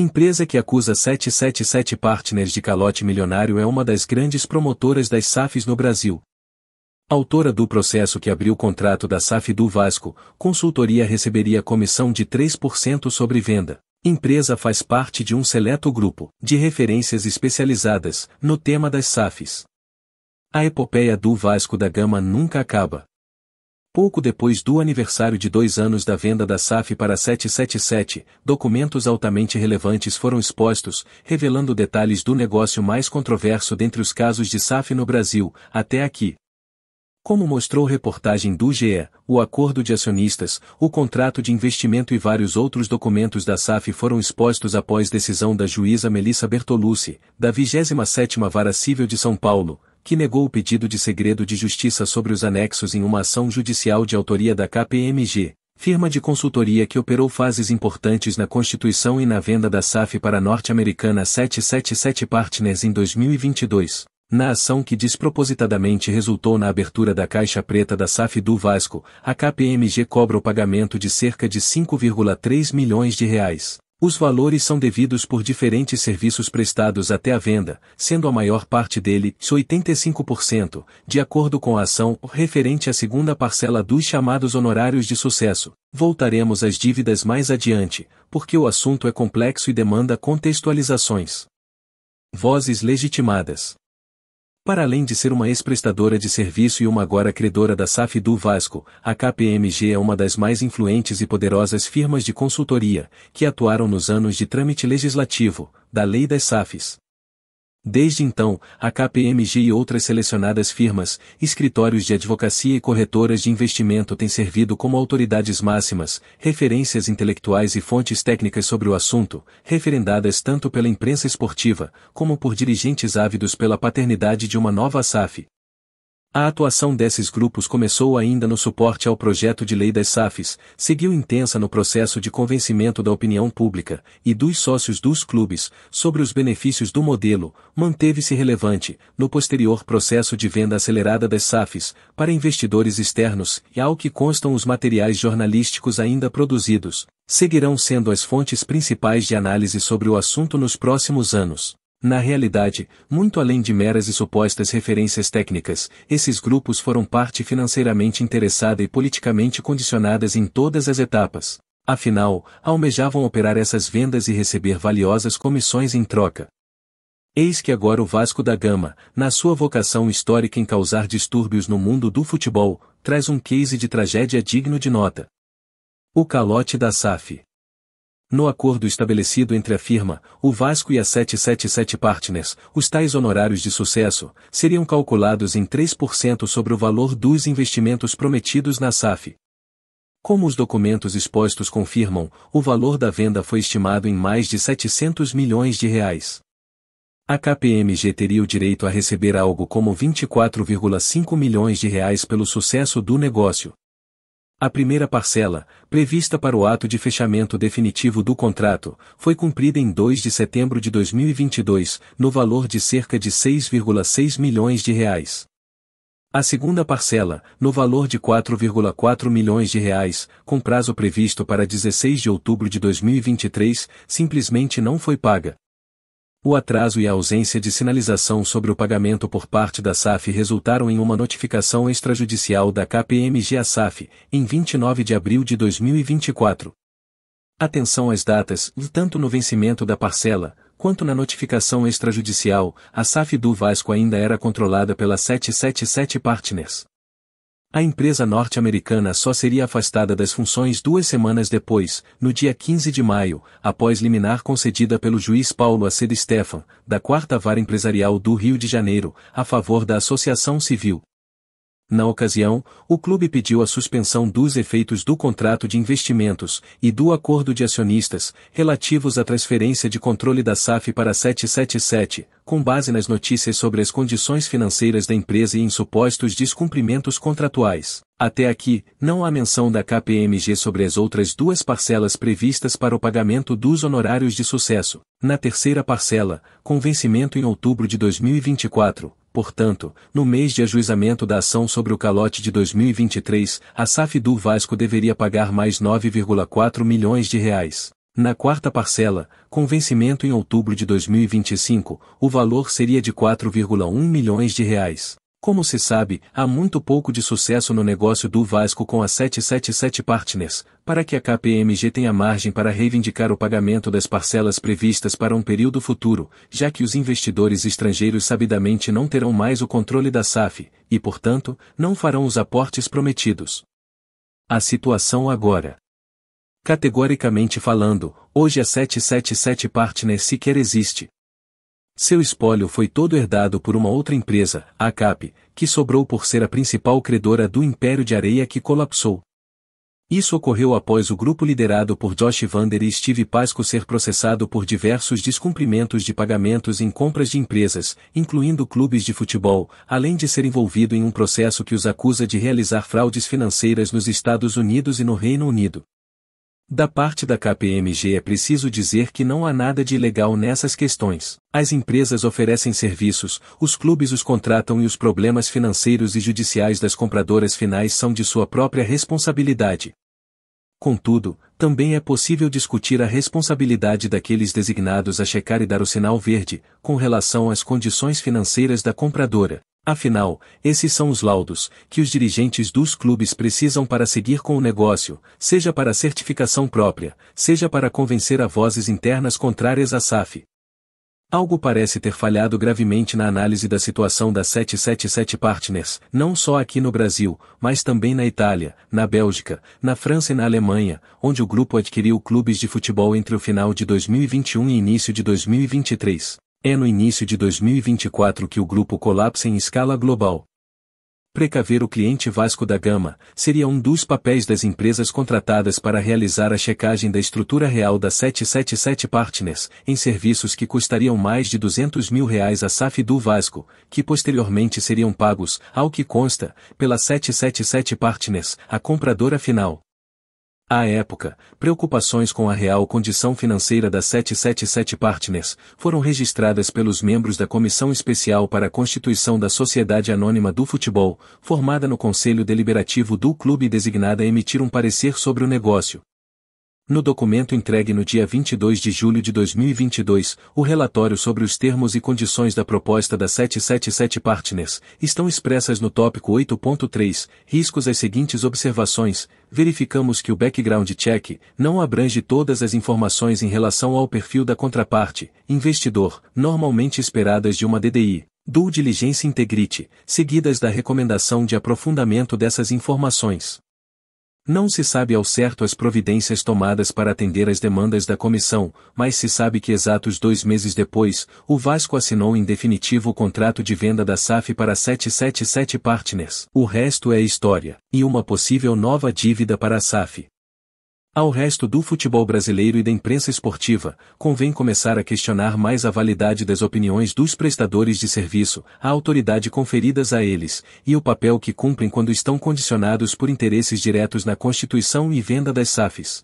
Empresa que acusa 777 partners de calote milionário é uma das grandes promotoras das SAFs no Brasil. Autora do processo que abriu o contrato da SAF do Vasco, consultoria receberia comissão de 3% sobre venda. Empresa faz parte de um seleto grupo de referências especializadas no tema das SAFs. A epopeia do Vasco da Gama nunca acaba. Pouco depois do aniversário de dois anos da venda da SAF para 777, documentos altamente relevantes foram expostos, revelando detalhes do negócio mais controverso dentre os casos de SAF no Brasil, até aqui. Como mostrou reportagem do GE, o acordo de acionistas, o contrato de investimento e vários outros documentos da SAF foram expostos após decisão da juíza Melissa Bertolucci, da 27ª Vara Civil de São Paulo, que negou o pedido de segredo de justiça sobre os anexos em uma ação judicial de autoria da KPMG, firma de consultoria que operou fases importantes na constituição e na venda da SAF para a norte-americana 777 Partners em 2022, na ação que despropositadamente resultou na abertura da caixa preta da SAF do Vasco, a KPMG cobra o pagamento de cerca de 5,3 milhões de reais, os valores são devidos por diferentes serviços prestados até a venda, sendo a maior parte dele, 85%, de acordo com a ação referente à segunda parcela dos chamados honorários de sucesso. Voltaremos às dívidas mais adiante, porque o assunto é complexo e demanda contextualizações. Vozes legitimadas. Para além de ser uma ex-prestadora de serviço e uma agora credora da SAF do Vasco, a KPMG é uma das mais influentes e poderosas firmas de consultoria, que atuaram nos anos de trâmite legislativo, da Lei das SAFs. Desde então, a KPMG e outras selecionadas firmas, escritórios de advocacia e corretoras de investimento têm servido como autoridades máximas, referências intelectuais e fontes técnicas sobre o assunto, referendadas tanto pela imprensa esportiva, como por dirigentes ávidos pela paternidade de uma nova SAF, a atuação desses grupos começou ainda no suporte ao projeto de lei das SAFs, seguiu intensa no processo de convencimento da opinião pública e dos sócios dos clubes sobre os benefícios do modelo, manteve-se relevante no posterior processo de venda acelerada das SAFs para investidores externos e ao que constam os materiais jornalísticos ainda produzidos, seguirão sendo as fontes principais de análise sobre o assunto nos próximos anos. Na realidade, muito além de meras e supostas referências técnicas, esses grupos foram parte financeiramente interessada e politicamente condicionadas em todas as etapas. Afinal, almejavam operar essas vendas e receber valiosas comissões em troca. Eis que agora o Vasco da Gama, na sua vocação histórica em causar distúrbios no mundo do futebol, traz um case de tragédia digno de nota. O calote da SAF. No acordo estabelecido entre a firma, o Vasco e a 777 Partners, os tais honorários de sucesso seriam calculados em 3% sobre o valor dos investimentos prometidos na SAF. Como os documentos expostos confirmam, o valor da venda foi estimado em mais de 700 milhões de reais. A KPMG teria o direito a receber algo como 24,5 milhões de reais pelo sucesso do negócio. A primeira parcela, prevista para o ato de fechamento definitivo do contrato, foi cumprida em 2 de setembro de 2022, no valor de cerca de 6,6 milhões de reais. A segunda parcela, no valor de 4,4 milhões de reais, com prazo previsto para 16 de outubro de 2023, simplesmente não foi paga, o atraso e a ausência de sinalização sobre o pagamento por parte da SAF resultaram em uma notificação extrajudicial da KPMG à SAF, em 29 de abril de 2024. Atenção às datas, tanto no vencimento da parcela, quanto na notificação extrajudicial, a SAF do Vasco ainda era controlada pela 777 Partners. A empresa norte-americana só seria afastada das funções duas semanas depois, no dia 15 de maio, após liminar concedida pelo juiz Paulo Acedo Stefan, da Quarta Vara Empresarial do Rio de Janeiro, a favor da Associação Civil, na ocasião, o clube pediu a suspensão dos efeitos do contrato de investimentos e do acordo de acionistas relativos à transferência de controle da SAF para 777, com base nas notícias sobre as condições financeiras da empresa e em supostos descumprimentos contratuais. Até aqui, não há menção da KPMG sobre as outras duas parcelas previstas para o pagamento dos honorários de sucesso. Na terceira parcela, com vencimento em outubro de 2024, portanto, no mês de ajuizamento da ação sobre o calote de 2023, a SAF do Vasco deveria pagar mais 9,4 milhões de reais. Na quarta parcela, com vencimento em outubro de 2025, o valor seria de 4,1 milhões de reais. Como se sabe, há muito pouco de sucesso no negócio do Vasco com a 777 Partners, para que a KPMG tenha margem para reivindicar o pagamento das parcelas previstas para um período futuro, já que os investidores estrangeiros sabidamente não terão mais o controle da SAF, e portanto, não farão os aportes prometidos. A situação agora. Categoricamente falando, hoje a 777 Partners sequer existe, seu espólio foi todo herdado por uma outra empresa, a CAP, que sobrou por ser a principal credora do Império de Areia que colapsou. Isso ocorreu após o grupo liderado por Josh Vander e Steve Pasco ser processado por diversos descumprimentos de pagamentos em compras de empresas, incluindo clubes de futebol, além de ser envolvido em um processo que os acusa de realizar fraudes financeiras nos Estados Unidos e no Reino Unido. Da parte da KPMG é preciso dizer que não há nada de ilegal nessas questões. As empresas oferecem serviços, os clubes os contratam e os problemas financeiros e judiciais das compradoras finais são de sua própria responsabilidade. Contudo, também é possível discutir a responsabilidade daqueles designados a checar e dar o sinal verde, com relação às condições financeiras da compradora, Afinal, esses são os laudos que os dirigentes dos clubes precisam para seguir com o negócio, seja para certificação própria, seja para convencer a vozes internas contrárias à SAF. Algo parece ter falhado gravemente na análise da situação da 777 Partners, não só aqui no Brasil, mas também na Itália, na Bélgica, na França e na Alemanha, onde o grupo adquiriu clubes de futebol entre o final de 2021 e início de 2023. É no início de 2024 que o grupo colapsa em escala global. Precaver o cliente Vasco da Gama seria um dos papéis das empresas contratadas para realizar a checagem da estrutura real da 777 Partners, em serviços que custariam mais de 200 mil reais a SAF do Vasco, que posteriormente seriam pagos, ao que consta, pela 777 Partners, a compradora final. À época, preocupações com a real condição financeira da 777 Partners foram registradas pelos membros da Comissão Especial para a Constituição da Sociedade Anônima do Futebol, formada no Conselho Deliberativo do Clube designada a emitir um parecer sobre o negócio, no documento entregue no dia 22 de julho de 2022, o relatório sobre os termos e condições da proposta da 777 Partners, estão expressas no tópico 8.3, riscos as seguintes observações, verificamos que o background check não abrange todas as informações em relação ao perfil da contraparte, investidor, normalmente esperadas de uma DDI, due diligência integrity, seguidas da recomendação de aprofundamento dessas informações. Não se sabe ao certo as providências tomadas para atender às demandas da comissão, mas se sabe que exatos dois meses depois, o Vasco assinou em definitivo o contrato de venda da SAF para 777 Partners. O resto é história, e uma possível nova dívida para a SAF. Ao resto do futebol brasileiro e da imprensa esportiva, convém começar a questionar mais a validade das opiniões dos prestadores de serviço, a autoridade conferidas a eles, e o papel que cumprem quando estão condicionados por interesses diretos na constituição e venda das SAFs.